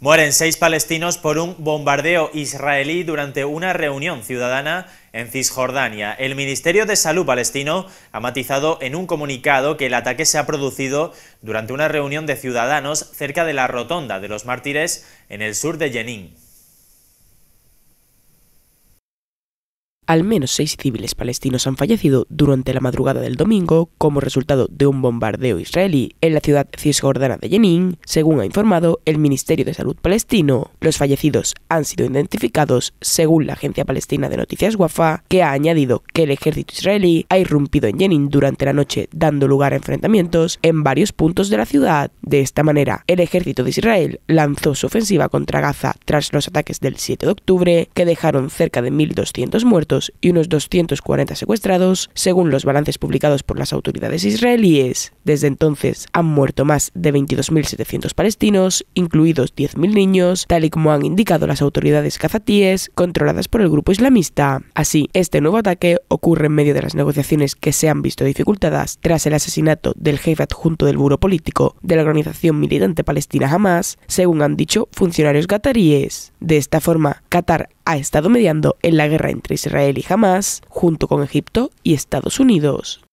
Mueren seis palestinos por un bombardeo israelí durante una reunión ciudadana en Cisjordania. El Ministerio de Salud palestino ha matizado en un comunicado que el ataque se ha producido durante una reunión de ciudadanos cerca de la rotonda de los mártires en el sur de Jenin. Al menos seis civiles palestinos han fallecido durante la madrugada del domingo como resultado de un bombardeo israelí en la ciudad cisjordana de Jenin, según ha informado el Ministerio de Salud palestino. Los fallecidos han sido identificados, según la agencia palestina de noticias Wafa, que ha añadido que el ejército israelí ha irrumpido en Jenin durante la noche, dando lugar a enfrentamientos en varios puntos de la ciudad. De esta manera, el ejército de Israel lanzó su ofensiva contra Gaza tras los ataques del 7 de octubre, que dejaron cerca de 1.200 muertos y unos 240 secuestrados, según los balances publicados por las autoridades israelíes. Desde entonces han muerto más de 22.700 palestinos, incluidos 10.000 niños, tal y como han indicado las autoridades kazatíes controladas por el grupo islamista. Así, este nuevo ataque ocurre en medio de las negociaciones que se han visto dificultadas tras el asesinato del jefe adjunto del buro político de la organización militante palestina Hamas, según han dicho funcionarios qataríes. De esta forma, Qatar ha estado mediando en la guerra entre Israel y Hamas, junto con Egipto y Estados Unidos.